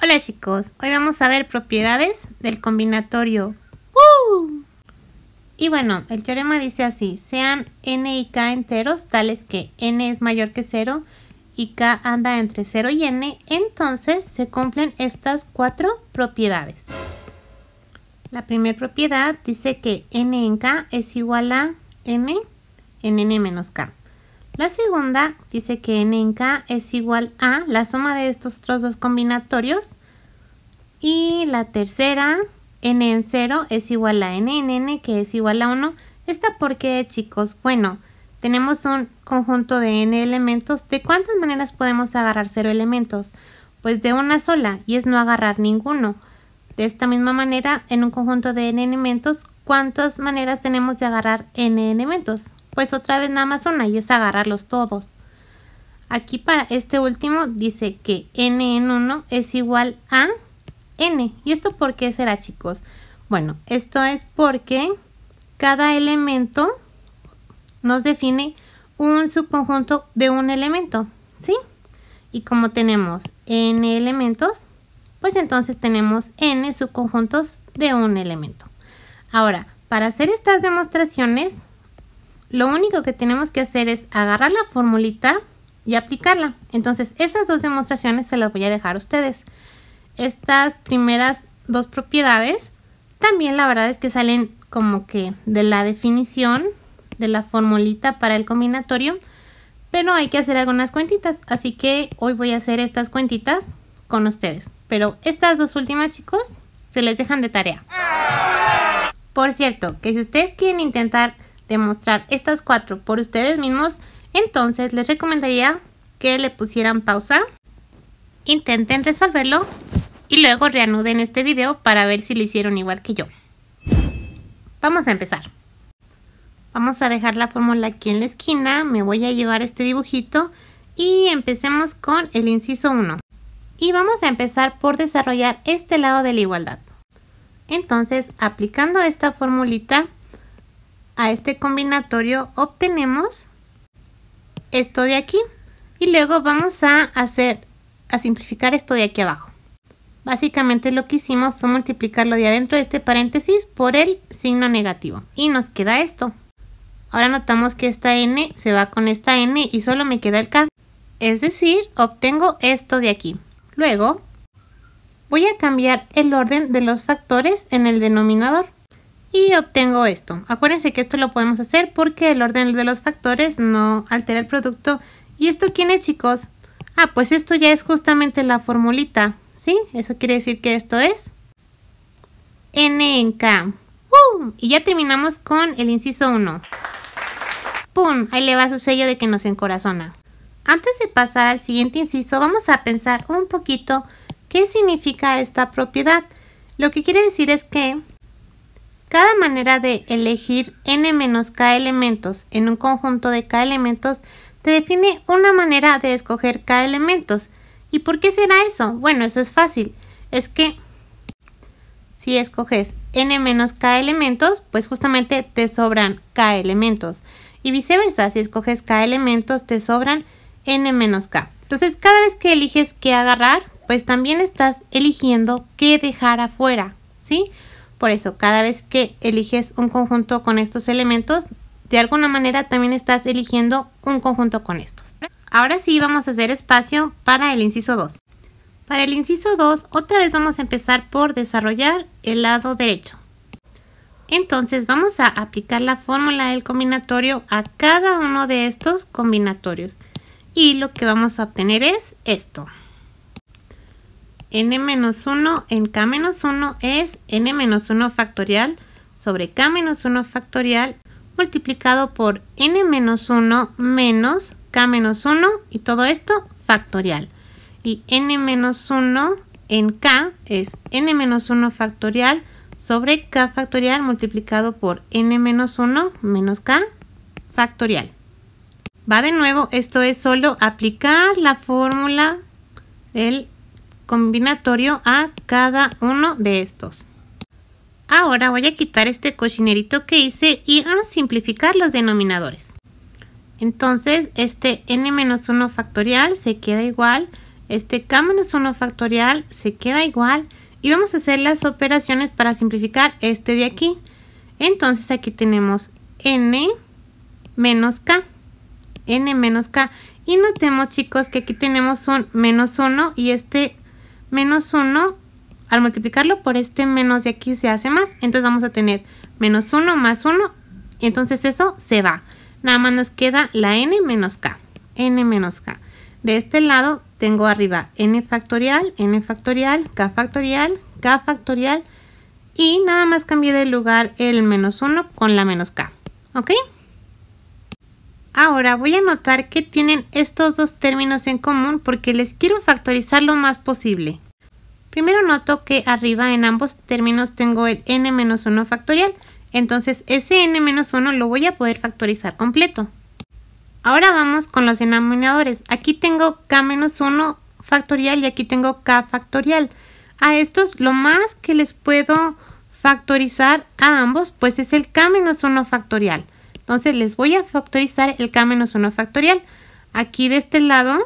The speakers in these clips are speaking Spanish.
Hola chicos, hoy vamos a ver propiedades del combinatorio. Y bueno, el teorema dice así, sean n y k enteros tales que n es mayor que 0 y k anda entre 0 y n, entonces se cumplen estas cuatro propiedades. La primera propiedad dice que n en k es igual a n en n menos k. La segunda dice que n en k es igual a la suma de estos otros dos combinatorios. Y la tercera, n en 0 es igual a n en n que es igual a 1. ¿Esta qué, chicos? Bueno, tenemos un conjunto de n elementos. ¿De cuántas maneras podemos agarrar 0 elementos? Pues de una sola, y es no agarrar ninguno. De esta misma manera, en un conjunto de n elementos, ¿cuántas maneras tenemos de agarrar n elementos? pues otra vez nada más una y es agarrarlos todos. Aquí para este último dice que n en 1 es igual a n. ¿Y esto por qué será, chicos? Bueno, esto es porque cada elemento nos define un subconjunto de un elemento, ¿sí? Y como tenemos n elementos, pues entonces tenemos n subconjuntos de un elemento. Ahora, para hacer estas demostraciones lo único que tenemos que hacer es agarrar la formulita y aplicarla. Entonces, esas dos demostraciones se las voy a dejar a ustedes. Estas primeras dos propiedades también la verdad es que salen como que de la definición de la formulita para el combinatorio, pero hay que hacer algunas cuentitas, así que hoy voy a hacer estas cuentitas con ustedes. Pero estas dos últimas, chicos, se les dejan de tarea. Por cierto, que si ustedes quieren intentar demostrar estas cuatro por ustedes mismos, entonces les recomendaría que le pusieran pausa, intenten resolverlo y luego reanuden este video para ver si lo hicieron igual que yo. Vamos a empezar. Vamos a dejar la fórmula aquí en la esquina, me voy a llevar este dibujito y empecemos con el inciso 1. Y vamos a empezar por desarrollar este lado de la igualdad. Entonces, aplicando esta formulita, a este combinatorio obtenemos esto de aquí y luego vamos a hacer a simplificar esto de aquí abajo básicamente lo que hicimos fue multiplicarlo de adentro de este paréntesis por el signo negativo y nos queda esto ahora notamos que esta n se va con esta n y solo me queda el k es decir obtengo esto de aquí luego voy a cambiar el orden de los factores en el denominador y obtengo esto. Acuérdense que esto lo podemos hacer porque el orden de los factores no altera el producto. ¿Y esto quién es, chicos? Ah, pues esto ya es justamente la formulita, ¿sí? Eso quiere decir que esto es n en k. Y ya terminamos con el inciso 1. ¡Pum! Ahí le va su sello de que nos encorazona. Antes de pasar al siguiente inciso, vamos a pensar un poquito qué significa esta propiedad. Lo que quiere decir es que cada manera de elegir n menos k elementos en un conjunto de k elementos te define una manera de escoger k elementos. ¿Y por qué será eso? Bueno, eso es fácil. Es que si escoges n menos k elementos, pues justamente te sobran k elementos. Y viceversa, si escoges k elementos, te sobran n menos k. Entonces, cada vez que eliges qué agarrar, pues también estás eligiendo qué dejar afuera, ¿sí? Por eso, cada vez que eliges un conjunto con estos elementos, de alguna manera también estás eligiendo un conjunto con estos. Ahora sí vamos a hacer espacio para el inciso 2. Para el inciso 2, otra vez vamos a empezar por desarrollar el lado derecho. Entonces vamos a aplicar la fórmula del combinatorio a cada uno de estos combinatorios. Y lo que vamos a obtener es esto n-1 en k-1 es n-1 factorial sobre k-1 factorial multiplicado por n-1 menos k-1 y todo esto factorial. Y n-1 en k es n-1 factorial sobre k factorial multiplicado por n-1 menos k factorial. Va de nuevo, esto es solo aplicar la fórmula del combinatorio a cada uno de estos. Ahora voy a quitar este cochinerito que hice y a simplificar los denominadores. Entonces este n-1 factorial se queda igual, este k-1 factorial se queda igual y vamos a hacer las operaciones para simplificar este de aquí. Entonces aquí tenemos n menos k, n menos k y notemos chicos que aquí tenemos un menos 1 y este menos 1, al multiplicarlo por este menos de aquí se hace más, entonces vamos a tener menos 1 más 1, entonces eso se va. Nada más nos queda la n menos k, n menos k. De este lado tengo arriba n factorial, n factorial, k factorial, k factorial y nada más cambié de lugar el menos 1 con la menos k, ¿ok? Ahora voy a notar que tienen estos dos términos en común porque les quiero factorizar lo más posible. Primero noto que arriba en ambos términos tengo el n-1 factorial, entonces ese n-1 lo voy a poder factorizar completo. Ahora vamos con los denominadores. Aquí tengo k-1 factorial y aquí tengo k factorial. A estos lo más que les puedo factorizar a ambos pues es el k-1 factorial. Entonces les voy a factorizar el K-1 menos factorial. Aquí de este lado,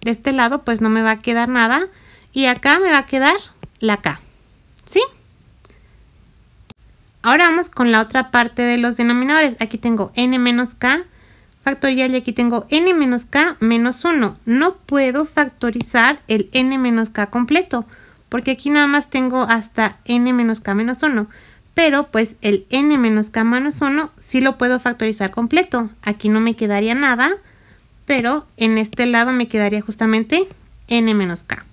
de este lado pues no me va a quedar nada. Y acá me va a quedar la K. ¿Sí? Ahora vamos con la otra parte de los denominadores. Aquí tengo n menos k factorial y aquí tengo n menos k menos 1. No puedo factorizar el n menos k completo porque aquí nada más tengo hasta n menos k menos 1 pero pues el n menos k menos 1 sí lo puedo factorizar completo. Aquí no me quedaría nada, pero en este lado me quedaría justamente n menos k.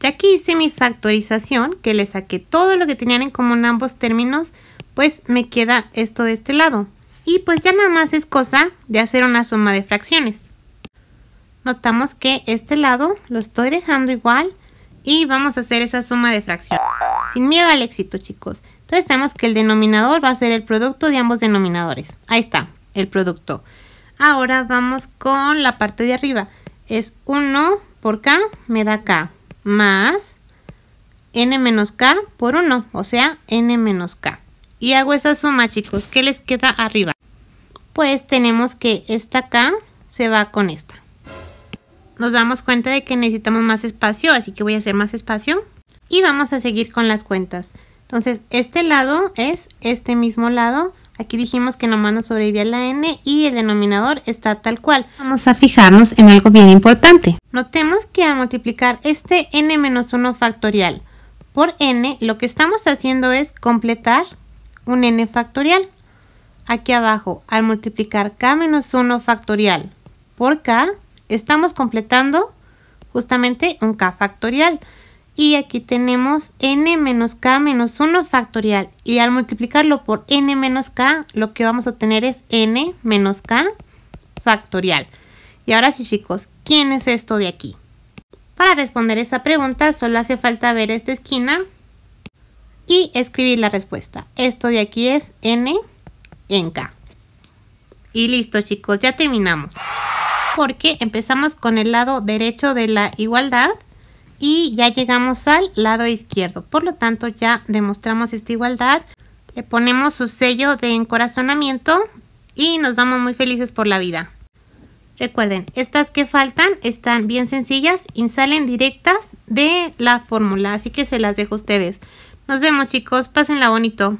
Ya que hice mi factorización, que le saqué todo lo que tenían en común ambos términos, pues me queda esto de este lado. Y pues ya nada más es cosa de hacer una suma de fracciones. Notamos que este lado lo estoy dejando igual y vamos a hacer esa suma de fracciones. Sin miedo al éxito, chicos. Entonces tenemos que el denominador va a ser el producto de ambos denominadores. Ahí está, el producto. Ahora vamos con la parte de arriba. Es 1 por K me da K más N menos K por 1, o sea, N menos K. Y hago esa suma, chicos. ¿Qué les queda arriba? Pues tenemos que esta K se va con esta. Nos damos cuenta de que necesitamos más espacio, así que voy a hacer más espacio. Y vamos a seguir con las cuentas. Entonces, este lado es este mismo lado. Aquí dijimos que nomás nos sobrevivía la n y el denominador está tal cual. Vamos a fijarnos en algo bien importante. Notemos que al multiplicar este n-1 factorial por n, lo que estamos haciendo es completar un n factorial. Aquí abajo, al multiplicar k-1 factorial por k, estamos completando justamente un k factorial y aquí tenemos n menos k menos 1 factorial y al multiplicarlo por n menos k lo que vamos a obtener es n menos k factorial. Y ahora sí chicos, ¿quién es esto de aquí? Para responder esa pregunta solo hace falta ver esta esquina y escribir la respuesta. Esto de aquí es n en k. Y listo chicos, ya terminamos. Porque empezamos con el lado derecho de la igualdad y ya llegamos al lado izquierdo. Por lo tanto, ya demostramos esta igualdad. Le ponemos su sello de encorazonamiento y nos vamos muy felices por la vida. Recuerden, estas que faltan están bien sencillas y salen directas de la fórmula, así que se las dejo a ustedes. Nos vemos chicos, pásenla bonito.